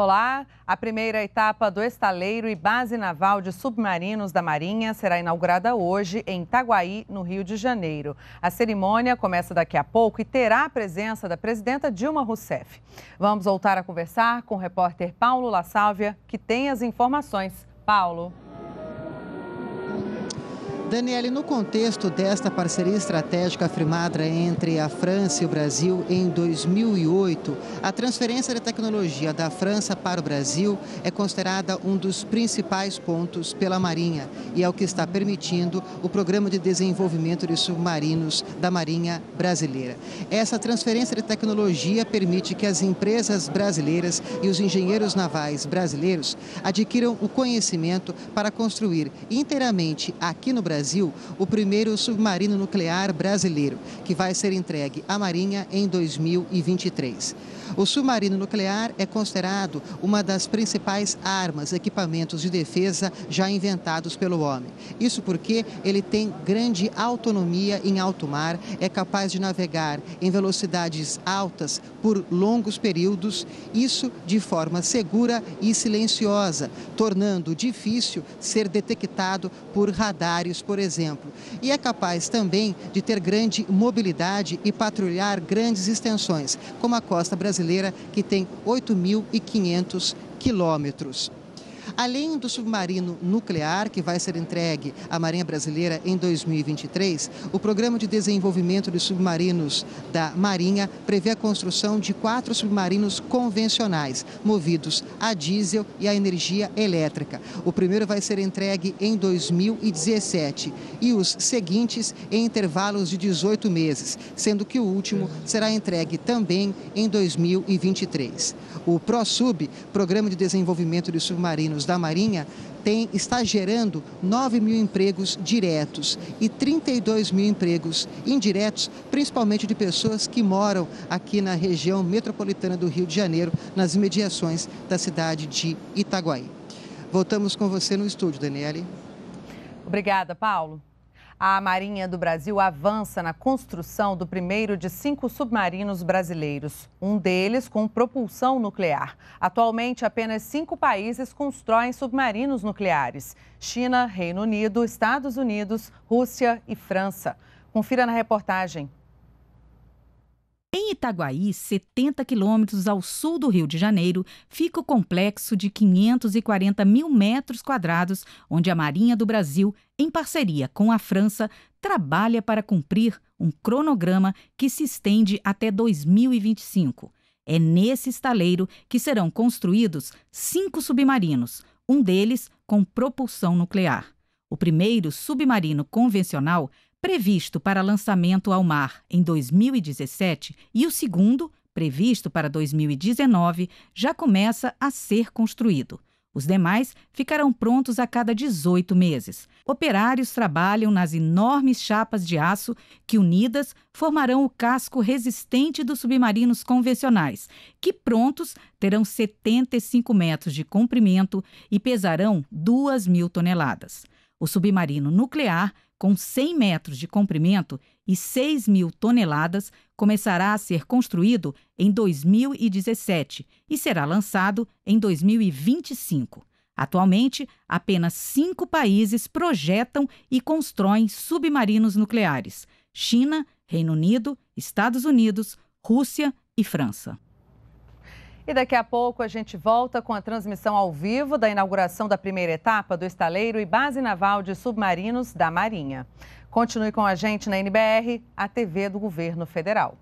Olá, a primeira etapa do estaleiro e base naval de submarinos da Marinha será inaugurada hoje em Itaguaí, no Rio de Janeiro. A cerimônia começa daqui a pouco e terá a presença da presidenta Dilma Rousseff. Vamos voltar a conversar com o repórter Paulo La Sálvia, que tem as informações. Paulo. Daniele, no contexto desta parceria estratégica afirmada entre a França e o Brasil em 2008, a transferência de tecnologia da França para o Brasil é considerada um dos principais pontos pela Marinha e é o que está permitindo o Programa de Desenvolvimento de Submarinos da Marinha Brasileira. Essa transferência de tecnologia permite que as empresas brasileiras e os engenheiros navais brasileiros adquiram o conhecimento para construir inteiramente aqui no Brasil Brasil o primeiro submarino nuclear brasileiro, que vai ser entregue à Marinha em 2023. O submarino nuclear é considerado uma das principais armas, equipamentos de defesa já inventados pelo homem. Isso porque ele tem grande autonomia em alto mar, é capaz de navegar em velocidades altas por longos períodos, isso de forma segura e silenciosa, tornando difícil ser detectado por radares por exemplo, e é capaz também de ter grande mobilidade e patrulhar grandes extensões, como a costa brasileira, que tem 8.500 quilômetros. Além do submarino nuclear, que vai ser entregue à Marinha Brasileira em 2023, o Programa de Desenvolvimento de Submarinos da Marinha prevê a construção de quatro submarinos convencionais, movidos a diesel e a energia elétrica. O primeiro vai ser entregue em 2017 e os seguintes em intervalos de 18 meses, sendo que o último será entregue também em 2023. O PROSUB, Programa de Desenvolvimento de Submarinos da Marinha tem, está gerando 9 mil empregos diretos e 32 mil empregos indiretos, principalmente de pessoas que moram aqui na região metropolitana do Rio de Janeiro, nas imediações da cidade de Itaguaí. Voltamos com você no estúdio, Daniele. Obrigada, Paulo. A Marinha do Brasil avança na construção do primeiro de cinco submarinos brasileiros, um deles com propulsão nuclear. Atualmente, apenas cinco países constroem submarinos nucleares: China, Reino Unido, Estados Unidos, Rússia e França. Confira na reportagem em Itaguaí, 70 quilômetros ao sul do Rio de Janeiro, fica o complexo de 540 mil metros quadrados, onde a Marinha do Brasil, em parceria com a França, trabalha para cumprir um cronograma que se estende até 2025. É nesse estaleiro que serão construídos cinco submarinos, um deles com propulsão nuclear. O primeiro submarino convencional previsto para lançamento ao mar em 2017, e o segundo, previsto para 2019, já começa a ser construído. Os demais ficarão prontos a cada 18 meses. Operários trabalham nas enormes chapas de aço que, unidas, formarão o casco resistente dos submarinos convencionais, que prontos terão 75 metros de comprimento e pesarão 2 mil toneladas. O submarino nuclear com 100 metros de comprimento e 6 mil toneladas, começará a ser construído em 2017 e será lançado em 2025. Atualmente, apenas cinco países projetam e constroem submarinos nucleares: China, Reino Unido, Estados Unidos, Rússia e França. E daqui a pouco a gente volta com a transmissão ao vivo da inauguração da primeira etapa do estaleiro e base naval de submarinos da Marinha. Continue com a gente na NBR, a TV do Governo Federal.